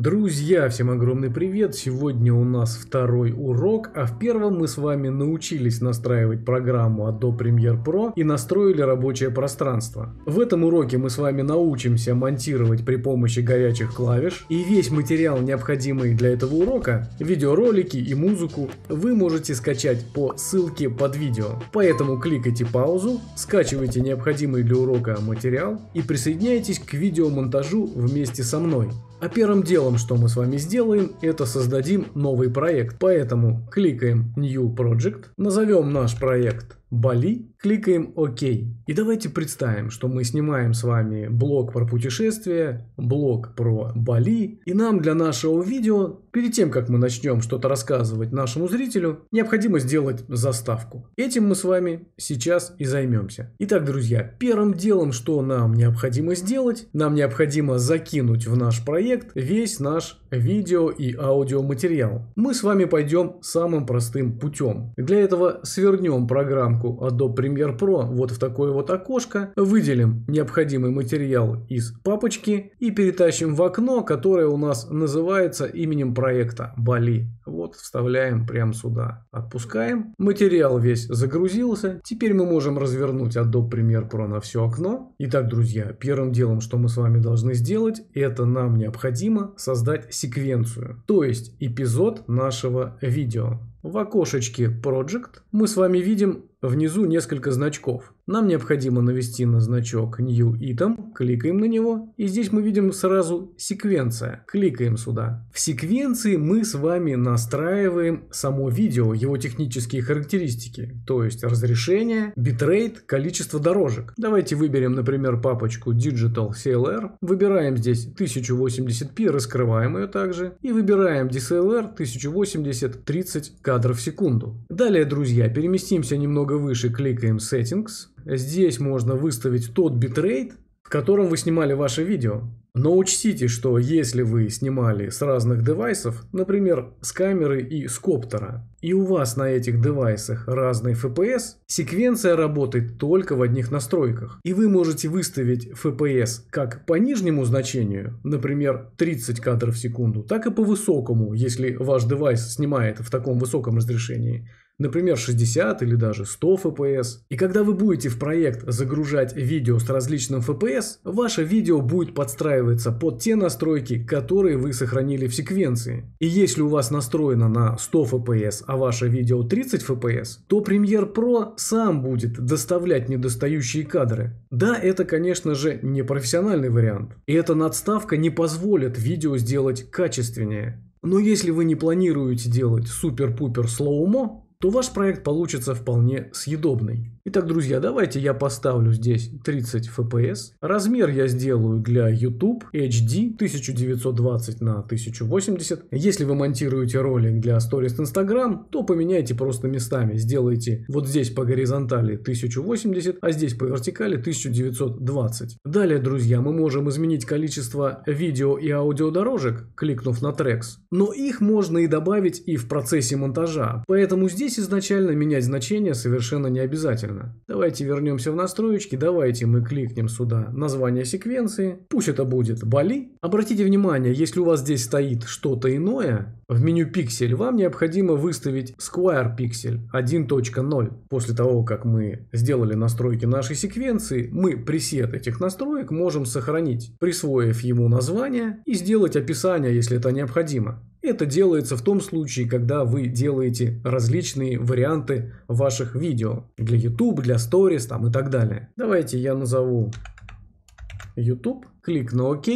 Друзья, всем огромный привет! Сегодня у нас второй урок, а в первом мы с вами научились настраивать программу Adobe Premiere Pro и настроили рабочее пространство. В этом уроке мы с вами научимся монтировать при помощи горячих клавиш, и весь материал, необходимый для этого урока, видеоролики и музыку, вы можете скачать по ссылке под видео. Поэтому кликайте паузу, скачивайте необходимый для урока материал и присоединяйтесь к видеомонтажу вместе со мной. А первым делом, что мы с вами сделаем, это создадим новый проект. Поэтому кликаем New Project, назовем наш проект Бали кликаем ОК. И давайте представим, что мы снимаем с вами блог про путешествия, блог про Бали, и нам для нашего видео, перед тем, как мы начнем что-то рассказывать нашему зрителю, необходимо сделать заставку. Этим мы с вами сейчас и займемся. Итак, друзья, первым делом, что нам необходимо сделать, нам необходимо закинуть в наш проект весь наш видео и аудиоматериал. Мы с вами пойдем самым простым путем. Для этого свернем программку Adobe Premiere Pro вот в такое вот окошко, выделим необходимый материал из папочки и перетащим в окно, которое у нас называется именем проекта Бали. Вот вставляем прямо сюда. Отпускаем. Материал весь загрузился. Теперь мы можем развернуть Adobe Premiere Pro на все окно. Итак, друзья, первым делом, что мы с вами должны сделать, это нам необходимо создать секвенцию, то есть эпизод нашего видео. В окошечке Project мы с вами видим Внизу несколько значков. Нам необходимо навести на значок New Item, кликаем на него, и здесь мы видим сразу секвенция. Кликаем сюда. В секвенции мы с вами настраиваем само видео, его технические характеристики, то есть разрешение, битрейт, количество дорожек. Давайте выберем, например, папочку Digital CLR, выбираем здесь 1080p, раскрываем ее также, и выбираем DCLR 1080 30 кадров в секунду. Далее, друзья, переместимся немного выше, кликаем Settings, Здесь можно выставить тот битрейт, в котором вы снимали ваше видео. Но учтите, что если вы снимали с разных девайсов, например, с камеры и с коптера, и у вас на этих девайсах разный FPS, секвенция работает только в одних настройках. И вы можете выставить FPS как по нижнему значению, например, 30 кадров в секунду, так и по высокому, если ваш девайс снимает в таком высоком разрешении, например, 60 или даже 100 FPS. И когда вы будете в проект загружать видео с различным FPS, ваше видео будет подстраиваться под те настройки, которые вы сохранили в секвенции. И если у вас настроено на 100 FPS, а ваше видео 30 FPS, то Premiere Pro сам будет доставлять недостающие кадры. Да, это, конечно же, не профессиональный вариант. И эта надставка не позволит видео сделать качественнее. Но если вы не планируете делать супер-пупер слоумо, то ваш проект получится вполне съедобный. Итак, друзья, давайте я поставлю здесь 30 FPS. Размер я сделаю для YouTube HD 1920 на 1080. Если вы монтируете ролик для Stories Instagram, то поменяйте просто местами. Сделайте вот здесь по горизонтали 1080, а здесь по вертикали 1920. Далее, друзья, мы можем изменить количество видео и аудиодорожек, кликнув на Tracks. Но их можно и добавить и в процессе монтажа. Поэтому здесь изначально менять значение совершенно не обязательно. Python. Давайте вернемся в настроечки, давайте мы кликнем сюда название секвенции, пусть это будет Bali. Обратите внимание, если у вас здесь стоит что-то иное, в меню пиксель вам необходимо выставить Square Pixel 1.0. После того, как мы сделали настройки нашей секвенции, мы пресет этих настроек можем сохранить, присвоив ему название и сделать описание, если это необходимо. Это делается в том случае, когда вы делаете различные варианты ваших видео для YouTube, для Stories там, и так далее. Давайте я назову YouTube, клик на ОК.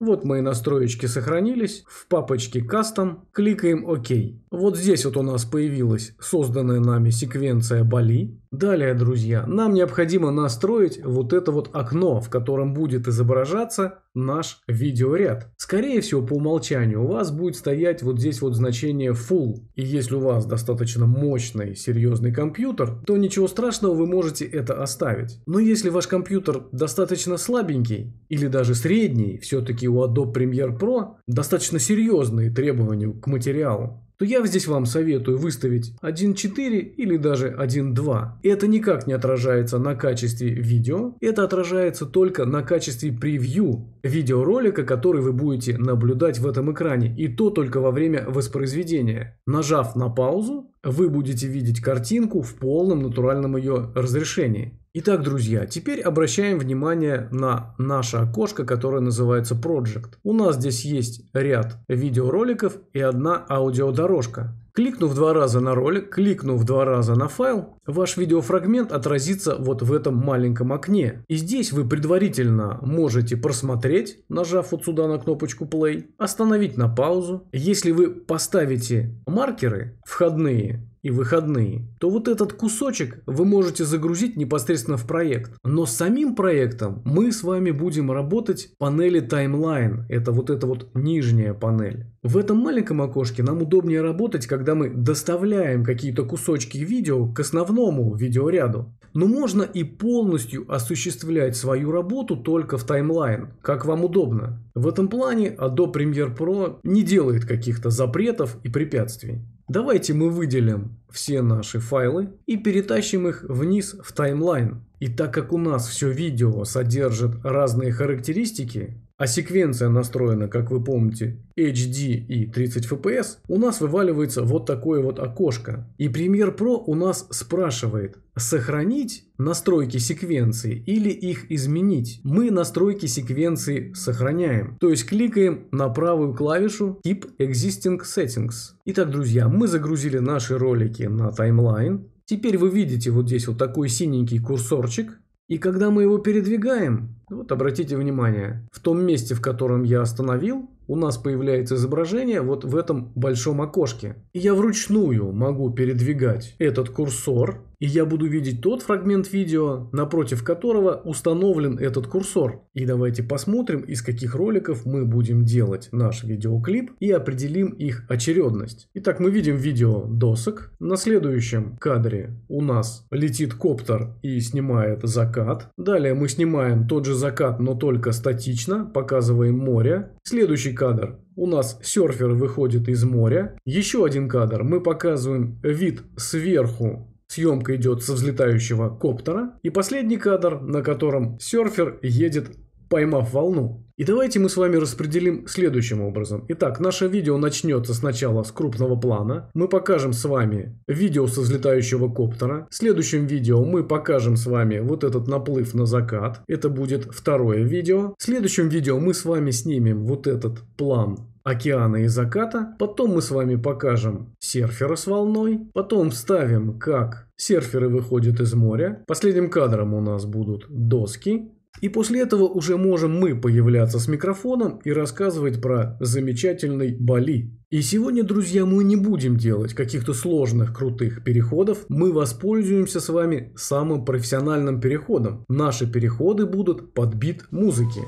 Вот мои настроечки сохранились. В папочке Custom кликаем ОК. Вот здесь вот у нас появилась созданная нами секвенция Бали. Далее, друзья, нам необходимо настроить вот это вот окно, в котором будет изображаться наш видеоряд. Скорее всего, по умолчанию у вас будет стоять вот здесь вот значение Full. И если у вас достаточно мощный, серьезный компьютер, то ничего страшного, вы можете это оставить. Но если ваш компьютер достаточно слабенький или даже средний, все-таки у Adobe Premiere Pro достаточно серьезные требования к материалу, то я здесь вам советую выставить 1.4 или даже 1.2. Это никак не отражается на качестве видео, это отражается только на качестве превью видеоролика, который вы будете наблюдать в этом экране, и то только во время воспроизведения. Нажав на паузу, вы будете видеть картинку в полном натуральном ее разрешении. Итак, друзья, теперь обращаем внимание на наше окошко, которое называется Project. У нас здесь есть ряд видеороликов и одна аудиодорожка. Кликнув два раза на ролик, кликнув два раза на файл, ваш видеофрагмент отразится вот в этом маленьком окне. И здесь вы предварительно можете просмотреть, нажав вот сюда на кнопочку play, остановить на паузу. Если вы поставите маркеры входные, и выходные, то вот этот кусочек вы можете загрузить непосредственно в проект. Но с самим проектом мы с вами будем работать в панели таймлайн. Это вот эта вот нижняя панель. В этом маленьком окошке нам удобнее работать, когда мы доставляем какие-то кусочки видео к основному видеоряду. Но можно и полностью осуществлять свою работу только в таймлайн, как вам удобно. В этом плане Adobe Premiere Pro не делает каких-то запретов и препятствий. Давайте мы выделим все наши файлы и перетащим их вниз в таймлайн. И так как у нас все видео содержит разные характеристики, а секвенция настроена, как вы помните, HD и 30 FPS, у нас вываливается вот такое вот окошко. И Premiere Pro у нас спрашивает, сохранить настройки секвенции или их изменить. Мы настройки секвенции сохраняем. То есть кликаем на правую клавишу тип Existing Settings. Итак, друзья, мы загрузили наши ролики на таймлайн. Теперь вы видите вот здесь вот такой синенький курсорчик, и когда мы его передвигаем, вот обратите внимание, в том месте, в котором я остановил, у нас появляется изображение вот в этом большом окошке. И я вручную могу передвигать этот курсор и я буду видеть тот фрагмент видео, напротив которого установлен этот курсор. И давайте посмотрим, из каких роликов мы будем делать наш видеоклип и определим их очередность. Итак, мы видим видео досок. На следующем кадре у нас летит коптер и снимает закат. Далее мы снимаем тот же закат, но только статично, показываем море. Следующий кадр у нас серфер выходит из моря. Еще один кадр мы показываем вид сверху Съемка идет со взлетающего коптера. И последний кадр, на котором серфер едет, поймав волну. И давайте мы с вами распределим следующим образом. Итак, наше видео начнется сначала с крупного плана. Мы покажем с вами видео со взлетающего коптера. В следующем видео мы покажем с вами вот этот наплыв на закат. Это будет второе видео. В следующем видео мы с вами снимем вот этот план океана и заката. Потом мы с вами покажем серфера с волной. Потом вставим, как серферы выходят из моря. Последним кадром у нас будут доски. И после этого уже можем мы появляться с микрофоном и рассказывать про замечательный Бали. И сегодня, друзья, мы не будем делать каких-то сложных крутых переходов, мы воспользуемся с вами самым профессиональным переходом. Наши переходы будут под бит музыки.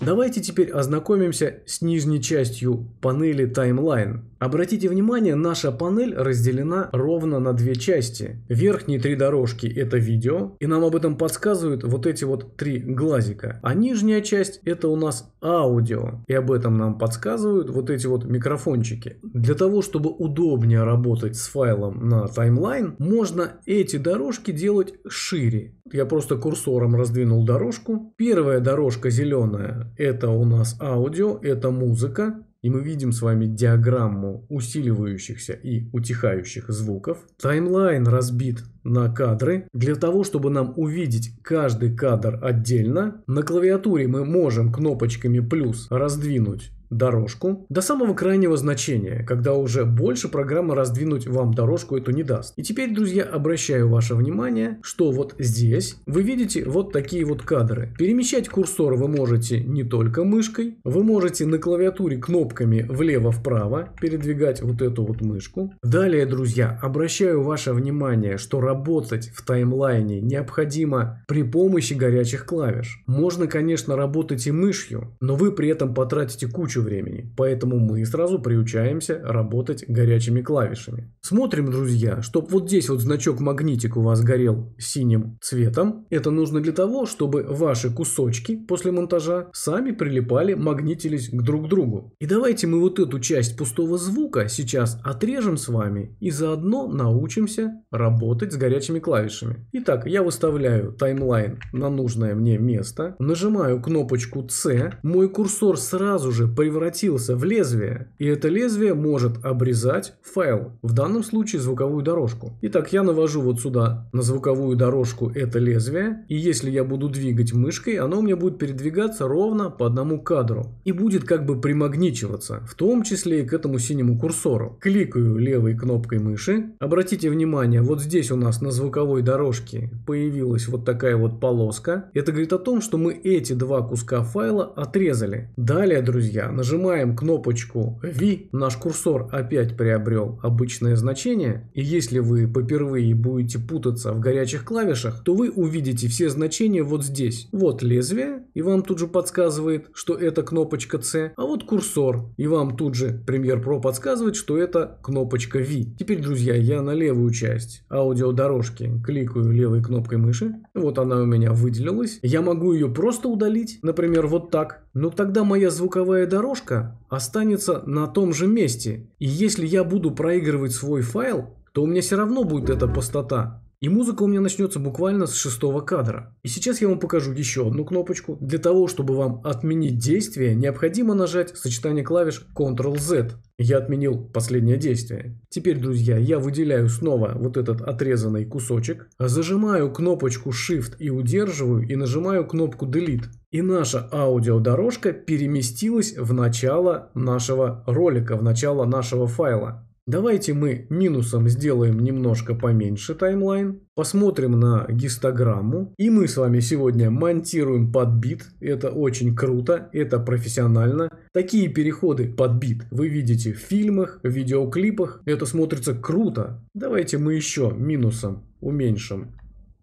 Давайте теперь ознакомимся с нижней частью панели Timeline. Обратите внимание, наша панель разделена ровно на две части. Верхние три дорожки – это видео, и нам об этом подсказывают вот эти вот три глазика. А нижняя часть – это у нас аудио, и об этом нам подсказывают вот эти вот микрофончики. Для того, чтобы удобнее работать с файлом на таймлайн, можно эти дорожки делать шире. Я просто курсором раздвинул дорожку. Первая дорожка зеленая – это у нас аудио, это музыка и мы видим с вами диаграмму усиливающихся и утихающих звуков. Таймлайн разбит на кадры. Для того, чтобы нам увидеть каждый кадр отдельно, на клавиатуре мы можем кнопочками плюс раздвинуть дорожку до самого крайнего значения, когда уже больше программа раздвинуть вам дорожку эту не даст. И теперь, друзья, обращаю ваше внимание, что вот здесь вы видите вот такие вот кадры. Перемещать курсор вы можете не только мышкой, вы можете на клавиатуре кнопками влево-вправо передвигать вот эту вот мышку. Далее, друзья, обращаю ваше внимание, что работать в таймлайне необходимо при помощи горячих клавиш. Можно, конечно, работать и мышью, но вы при этом потратите кучу времени, поэтому мы сразу приучаемся работать горячими клавишами. Смотрим, друзья, чтобы вот здесь вот значок магнитик у вас горел синим цветом. Это нужно для того, чтобы ваши кусочки после монтажа сами прилипали, магнитились к друг другу. И давайте мы вот эту часть пустого звука сейчас отрежем с вами и заодно научимся работать с горячими клавишами. Итак, я выставляю таймлайн на нужное мне место, нажимаю кнопочку C, мой курсор сразу же превращается превратился в лезвие, и это лезвие может обрезать файл, в данном случае звуковую дорожку. Итак, я навожу вот сюда на звуковую дорожку это лезвие, и если я буду двигать мышкой, оно у меня будет передвигаться ровно по одному кадру и будет как бы примагничиваться, в том числе и к этому синему курсору. Кликаю левой кнопкой мыши. Обратите внимание, вот здесь у нас на звуковой дорожке появилась вот такая вот полоска. Это говорит о том, что мы эти два куска файла отрезали. Далее, друзья, Нажимаем кнопочку V, наш курсор опять приобрел обычное значение, и если вы попервые будете путаться в горячих клавишах, то вы увидите все значения вот здесь. Вот лезвие, и вам тут же подсказывает, что это кнопочка C, а вот курсор, и вам тут же Premiere Pro подсказывает, что это кнопочка V. Теперь, друзья, я на левую часть аудиодорожки кликаю левой кнопкой мыши, вот она у меня выделилась. Я могу ее просто удалить, например, вот так, но ну, тогда моя звуковая дорожка дорожка останется на том же месте. И если я буду проигрывать свой файл, то у меня все равно будет эта пустота. И музыка у меня начнется буквально с шестого кадра. И сейчас я вам покажу еще одну кнопочку. Для того, чтобы вам отменить действие, необходимо нажать сочетание клавиш Ctrl-Z. Я отменил последнее действие. Теперь, друзья, я выделяю снова вот этот отрезанный кусочек, зажимаю кнопочку Shift и удерживаю, и нажимаю кнопку Delete. И наша аудиодорожка переместилась в начало нашего ролика, в начало нашего файла. Давайте мы минусом сделаем немножко поменьше таймлайн, посмотрим на гистограмму, и мы с вами сегодня монтируем под бит, это очень круто, это профессионально. Такие переходы под бит вы видите в фильмах, в видеоклипах, это смотрится круто. Давайте мы еще минусом уменьшим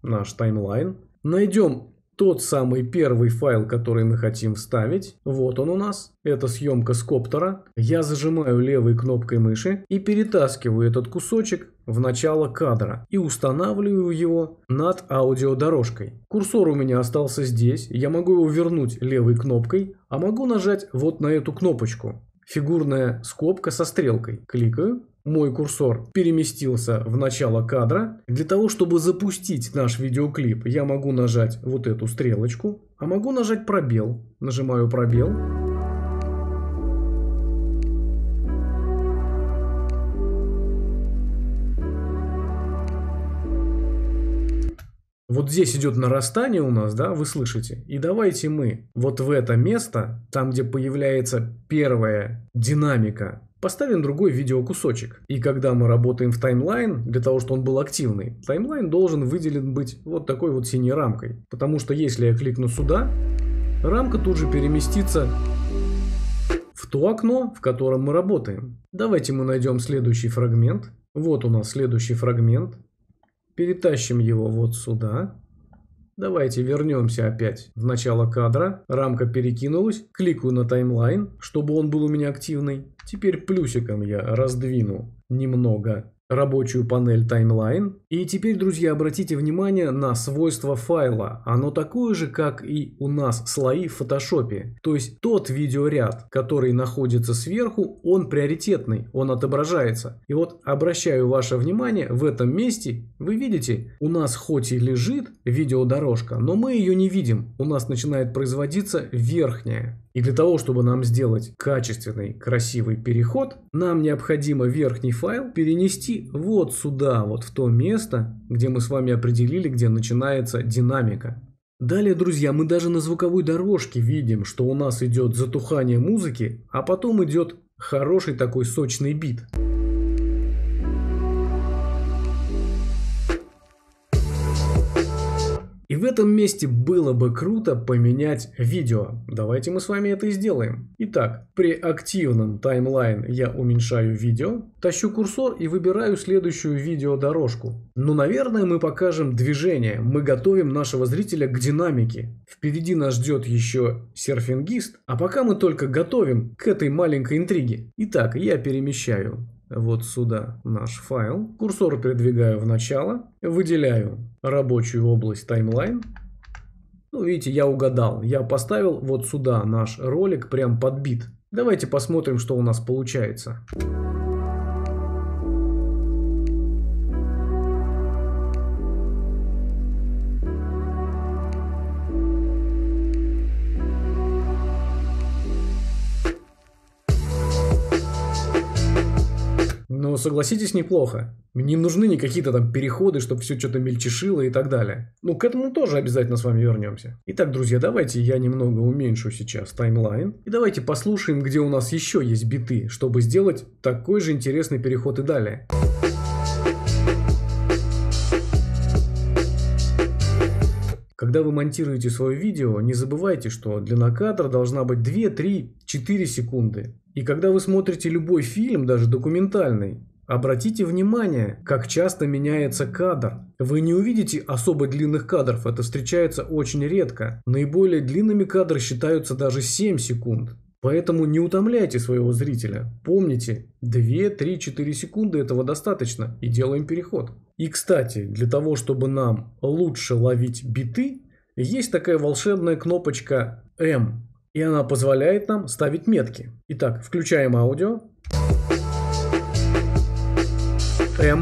наш таймлайн, найдем тот самый первый файл, который мы хотим вставить. Вот он у нас. Это съемка с коптера. Я зажимаю левой кнопкой мыши и перетаскиваю этот кусочек в начало кадра и устанавливаю его над аудиодорожкой. Курсор у меня остался здесь. Я могу его вернуть левой кнопкой, а могу нажать вот на эту кнопочку. Фигурная скобка со стрелкой. Кликаю мой курсор переместился в начало кадра. Для того, чтобы запустить наш видеоклип, я могу нажать вот эту стрелочку, а могу нажать пробел. Нажимаю пробел. Вот здесь идет нарастание у нас, да, вы слышите. И давайте мы вот в это место, там, где появляется первая динамика Поставим другой видеокусочек. И когда мы работаем в таймлайн, для того, чтобы он был активный, таймлайн должен выделен быть вот такой вот синей рамкой. Потому что если я кликну сюда, рамка тут же переместится в то окно, в котором мы работаем. Давайте мы найдем следующий фрагмент. Вот у нас следующий фрагмент. Перетащим его вот сюда. Давайте вернемся опять в начало кадра. Рамка перекинулась. Кликаю на таймлайн, чтобы он был у меня активный. Теперь плюсиком я раздвину немного рабочую панель Timeline. И теперь, друзья, обратите внимание на свойство файла. Оно такое же, как и у нас слои в Photoshop. То есть тот видеоряд, который находится сверху, он приоритетный, он отображается. И вот обращаю ваше внимание, в этом месте, вы видите, у нас хоть и лежит видеодорожка, но мы ее не видим. У нас начинает производиться верхняя. И для того, чтобы нам сделать качественный, красивый переход, нам необходимо верхний файл перенести вот сюда, вот в то место, где мы с вами определили, где начинается динамика. Далее, друзья, мы даже на звуковой дорожке видим, что у нас идет затухание музыки, а потом идет хороший такой сочный бит. в этом месте было бы круто поменять видео. Давайте мы с вами это и сделаем. Итак, при активном таймлайн я уменьшаю видео, тащу курсор и выбираю следующую видеодорожку. Но, ну, наверное, мы покажем движение. Мы готовим нашего зрителя к динамике. Впереди нас ждет еще серфингист, а пока мы только готовим к этой маленькой интриге. Итак, я перемещаю вот сюда наш файл. Курсор передвигаю в начало, выделяю рабочую область таймлайн. Ну, видите, я угадал. Я поставил вот сюда наш ролик прям под бит. Давайте посмотрим, что у нас получается. Музыка согласитесь, неплохо. Не нужны не какие-то там переходы, чтобы все что-то мельчешило и так далее. Ну, к этому тоже обязательно с вами вернемся. Итак, друзья, давайте я немного уменьшу сейчас таймлайн. И давайте послушаем, где у нас еще есть биты, чтобы сделать такой же интересный переход и далее. Когда вы монтируете свое видео, не забывайте, что длина кадра должна быть 2, 3, 4 секунды. И когда вы смотрите любой фильм, даже документальный, Обратите внимание, как часто меняется кадр. Вы не увидите особо длинных кадров, это встречается очень редко. Наиболее длинными кадры считаются даже 7 секунд. Поэтому не утомляйте своего зрителя. Помните, 2, 3, 4 секунды этого достаточно и делаем переход. И кстати, для того, чтобы нам лучше ловить биты, есть такая волшебная кнопочка M. И она позволяет нам ставить метки. Итак, включаем аудио. М. М. М.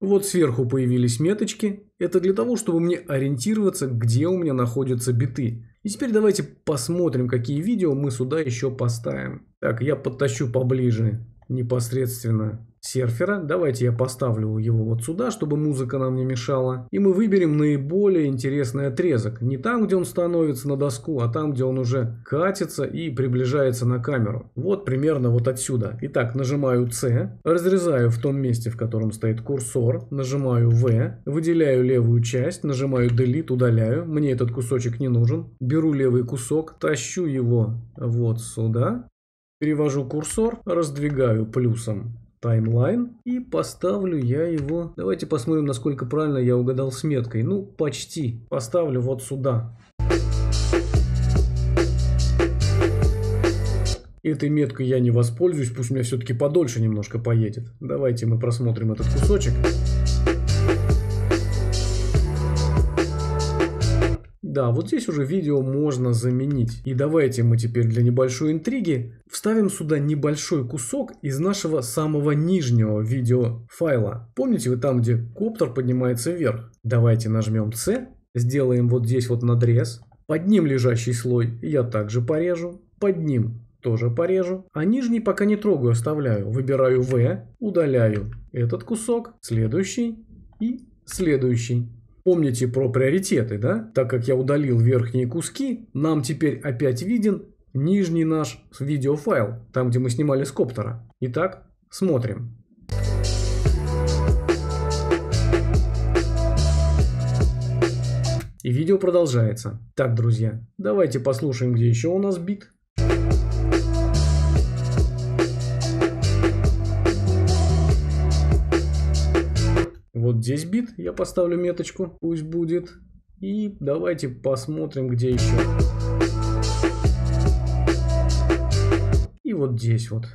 Вот сверху появились меточки. Это для того, чтобы мне ориентироваться, где у меня находятся биты. И теперь давайте посмотрим, какие видео мы сюда еще поставим. Так, я подтащу поближе непосредственно серфера. Давайте я поставлю его вот сюда, чтобы музыка нам не мешала. И мы выберем наиболее интересный отрезок. Не там, где он становится на доску, а там, где он уже катится и приближается на камеру. Вот примерно вот отсюда. Итак, нажимаю C, разрезаю в том месте, в котором стоит курсор, нажимаю V, выделяю левую часть, нажимаю Delete, удаляю. Мне этот кусочек не нужен. Беру левый кусок, тащу его вот сюда Перевожу курсор, раздвигаю плюсом таймлайн и поставлю я его. Давайте посмотрим, насколько правильно я угадал с меткой. Ну, почти. Поставлю вот сюда. Этой меткой я не воспользуюсь, пусть у меня все-таки подольше немножко поедет. Давайте мы просмотрим этот кусочек. Да, вот здесь уже видео можно заменить. И давайте мы теперь для небольшой интриги вставим сюда небольшой кусок из нашего самого нижнего видеофайла. Помните вы там, где коптер поднимается вверх? Давайте нажмем C, сделаем вот здесь вот надрез. Под ним лежащий слой я также порежу. Под ним тоже порежу. А нижний пока не трогаю, оставляю. Выбираю V, удаляю этот кусок, следующий и следующий. Помните про приоритеты, да? Так как я удалил верхние куски, нам теперь опять виден нижний наш видеофайл, там, где мы снимали с коптера. Итак, смотрим. И видео продолжается. Так, друзья, давайте послушаем, где еще у нас бит. здесь бит, я поставлю меточку, пусть будет. И давайте посмотрим, где еще. И вот здесь вот.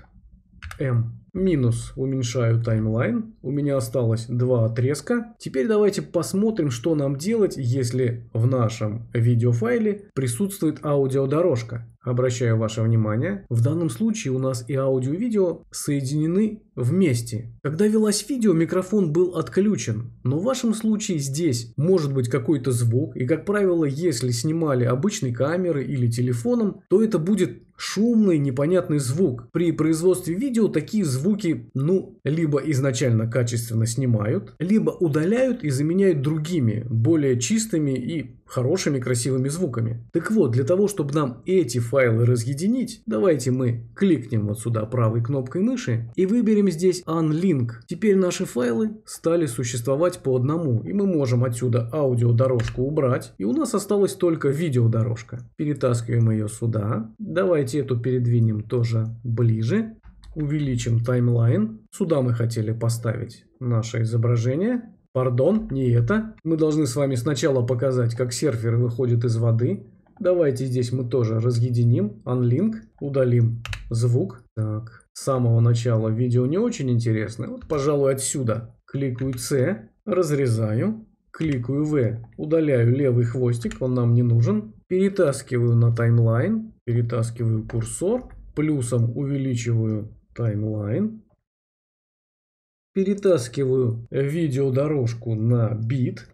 М. Минус уменьшаю таймлайн. У меня осталось два отрезка. Теперь давайте посмотрим, что нам делать, если в нашем видеофайле присутствует аудиодорожка. Обращаю ваше внимание, в данном случае у нас и аудио и видео соединены вместе. Когда велось видео, микрофон был отключен, но в вашем случае здесь может быть какой-то звук, и как правило, если снимали обычной камерой или телефоном, то это будет шумный непонятный звук. При производстве видео такие звуки, ну, либо изначально качественно снимают, либо удаляют и заменяют другими, более чистыми и хорошими красивыми звуками. Так вот, для того, чтобы нам эти файлы разъединить, давайте мы кликнем вот сюда правой кнопкой мыши и выберем здесь Unlink. Теперь наши файлы стали существовать по одному, и мы можем отсюда аудиодорожку убрать, и у нас осталась только видеодорожка. Перетаскиваем ее сюда. Давайте эту передвинем тоже ближе. Увеличим таймлайн. Сюда мы хотели поставить наше изображение. Пардон, не это. Мы должны с вами сначала показать, как серфер выходит из воды. Давайте здесь мы тоже разъединим, unlink, удалим звук. Так, с самого начала видео не очень интересно. Вот, пожалуй, отсюда. Кликаю C, разрезаю, кликаю V, удаляю левый хвостик, он нам не нужен. Перетаскиваю на таймлайн, перетаскиваю курсор, плюсом увеличиваю таймлайн перетаскиваю видеодорожку на бит.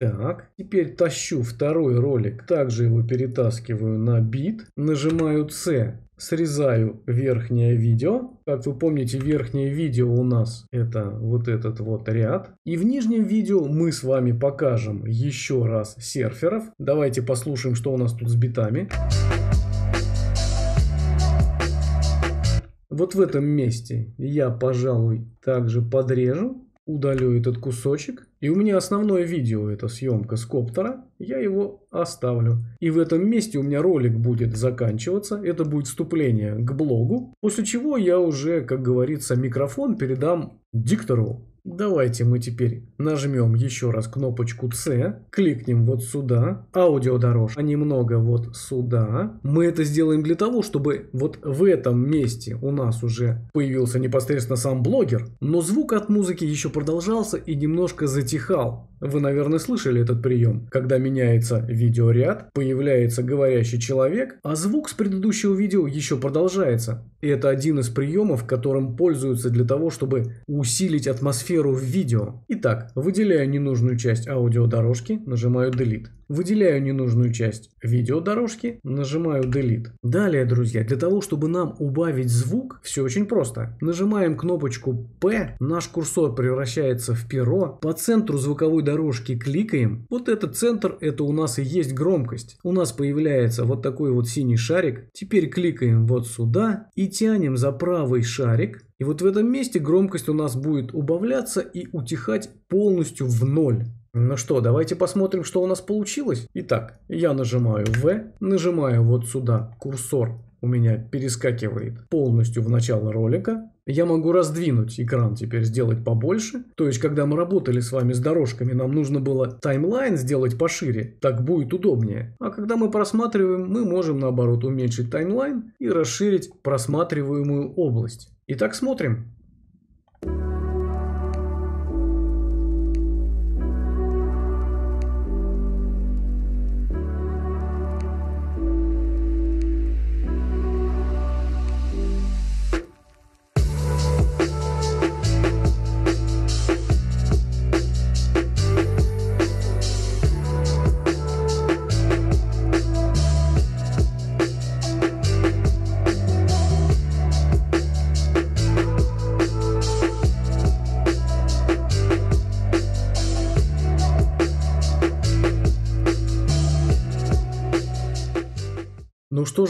Так, теперь тащу второй ролик, также его перетаскиваю на бит, нажимаю C, срезаю верхнее видео. Как вы помните, верхнее видео у нас это вот этот вот ряд. И в нижнем видео мы с вами покажем еще раз серферов. Давайте послушаем, что у нас тут с битами. Музыка Вот в этом месте я, пожалуй, также подрежу, удалю этот кусочек. И у меня основное видео, это съемка с коптера, я его оставлю. И в этом месте у меня ролик будет заканчиваться, это будет вступление к блогу. После чего я уже, как говорится, микрофон передам диктору. Давайте мы теперь нажмем еще раз кнопочку C, кликнем вот сюда, аудиодорожка, а немного вот сюда. Мы это сделаем для того, чтобы вот в этом месте у нас уже появился непосредственно сам блогер, но звук от музыки еще продолжался и немножко затихал. Вы, наверное, слышали этот прием, когда меняется видеоряд, появляется говорящий человек, а звук с предыдущего видео еще продолжается. И это один из приемов, которым пользуются для того, чтобы усилить атмосферу в видео. Итак, выделяю ненужную часть аудиодорожки, нажимаю Delete. Выделяю ненужную часть видеодорожки, нажимаю Delete. Далее, друзья, для того, чтобы нам убавить звук, все очень просто. Нажимаем кнопочку P, наш курсор превращается в перо, по центру звуковой дорожки кликаем. Вот этот центр, это у нас и есть громкость. У нас появляется вот такой вот синий шарик. Теперь кликаем вот сюда и тянем за правый шарик. И вот в этом месте громкость у нас будет убавляться и утихать полностью в ноль. Ну что, давайте посмотрим, что у нас получилось. Итак, я нажимаю V, нажимаю вот сюда курсор у меня перескакивает полностью в начало ролика. Я могу раздвинуть экран теперь, сделать побольше. То есть, когда мы работали с вами с дорожками, нам нужно было таймлайн сделать пошире, так будет удобнее. А когда мы просматриваем, мы можем наоборот уменьшить таймлайн и расширить просматриваемую область. Итак, смотрим.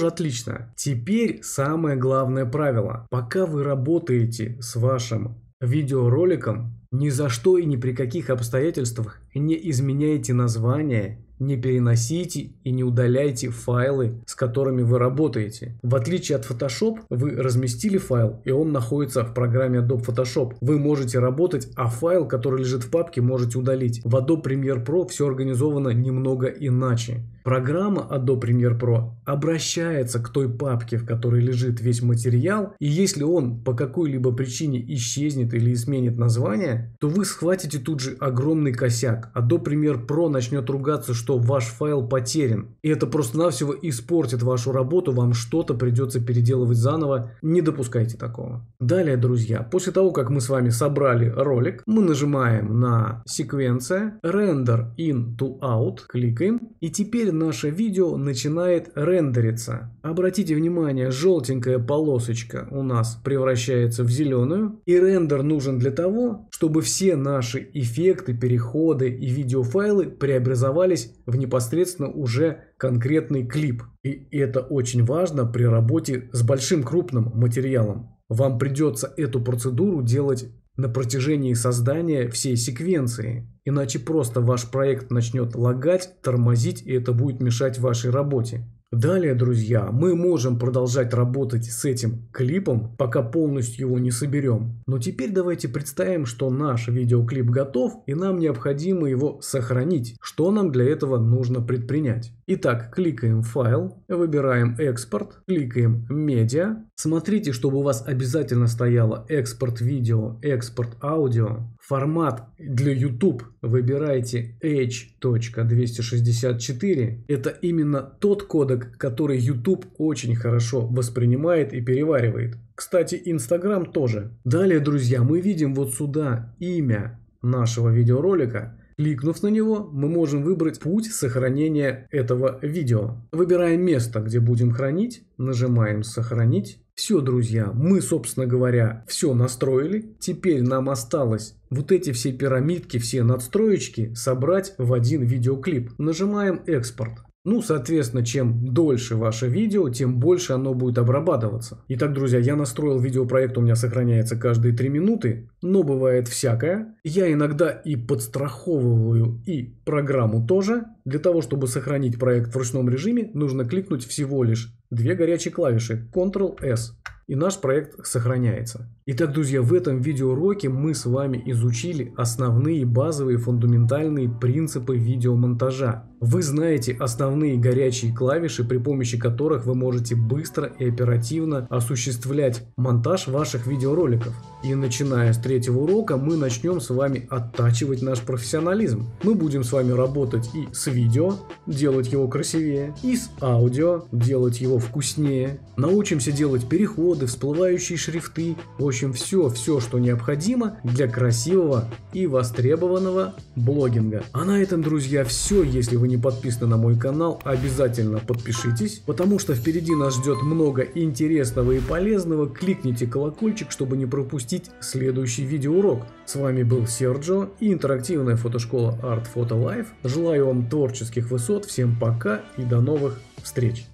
тоже отлично. Теперь самое главное правило. Пока вы работаете с вашим видеороликом, ни за что и ни при каких обстоятельствах не изменяйте название, не переносите и не удаляйте файлы, с которыми вы работаете. В отличие от Photoshop, вы разместили файл, и он находится в программе Adobe Photoshop. Вы можете работать, а файл, который лежит в папке, можете удалить. В Adobe Premiere Pro все организовано немного иначе. Программа Adobe Premiere Pro обращается к той папке, в которой лежит весь материал, и если он по какой-либо причине исчезнет или изменит название, то вы схватите тут же огромный косяк, а до пример Pro начнет ругаться, что ваш файл потерян. И это просто-навсего испортит вашу работу, вам что-то придется переделывать заново, не допускайте такого. Далее, друзья, после того, как мы с вами собрали ролик, мы нажимаем на секвенция, render in to out, кликаем, и теперь наше видео начинает рендериться. Обратите внимание, желтенькая полосочка у нас превращается в зеленую, и рендер нужен для того, чтобы чтобы все наши эффекты, переходы и видеофайлы преобразовались в непосредственно уже конкретный клип. И это очень важно при работе с большим крупным материалом. Вам придется эту процедуру делать на протяжении создания всей секвенции. Иначе просто ваш проект начнет лагать, тормозить, и это будет мешать вашей работе. Далее, друзья, мы можем продолжать работать с этим клипом, пока полностью его не соберем. Но теперь давайте представим, что наш видеоклип готов и нам необходимо его сохранить. Что нам для этого нужно предпринять? Итак, кликаем «Файл», выбираем «Экспорт», кликаем «Медиа». Смотрите, чтобы у вас обязательно стояло «Экспорт видео», «Экспорт аудио». Формат для YouTube выбираете H.264. Это именно тот кодек, который YouTube очень хорошо воспринимает и переваривает. Кстати, Instagram тоже. Далее, друзья, мы видим вот сюда имя нашего видеоролика – Кликнув на него, мы можем выбрать путь сохранения этого видео. Выбираем место, где будем хранить, нажимаем «Сохранить». Все, друзья, мы, собственно говоря, все настроили. Теперь нам осталось вот эти все пирамидки, все надстроечки собрать в один видеоклип. Нажимаем «Экспорт». Ну, соответственно, чем дольше ваше видео, тем больше оно будет обрабатываться. Итак, друзья, я настроил видеопроект, у меня сохраняется каждые 3 минуты, но бывает всякое. Я иногда и подстраховываю и программу тоже. Для того, чтобы сохранить проект в ручном режиме, нужно кликнуть всего лишь две горячие клавиши Ctrl-S и наш проект сохраняется. Итак, друзья, в этом видеоуроке мы с вами изучили основные базовые фундаментальные принципы видеомонтажа. Вы знаете основные горячие клавиши, при помощи которых вы можете быстро и оперативно осуществлять монтаж ваших видеороликов. И начиная с третьего урока мы начнем с вами оттачивать наш профессионализм. Мы будем с вами работать и с видео, делать его красивее, и с аудио, делать его вкуснее. Научимся делать переходы, всплывающие шрифты, в общем все, все, что необходимо для красивого и востребованного блогинга. А на этом, друзья, все, если вы не не подписаны на мой канал, обязательно подпишитесь, потому что впереди нас ждет много интересного и полезного. Кликните колокольчик, чтобы не пропустить следующий видеоурок. С вами был Серджо и интерактивная фотошкола Art Photo Life. Желаю вам творческих высот, всем пока и до новых встреч!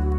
Thank you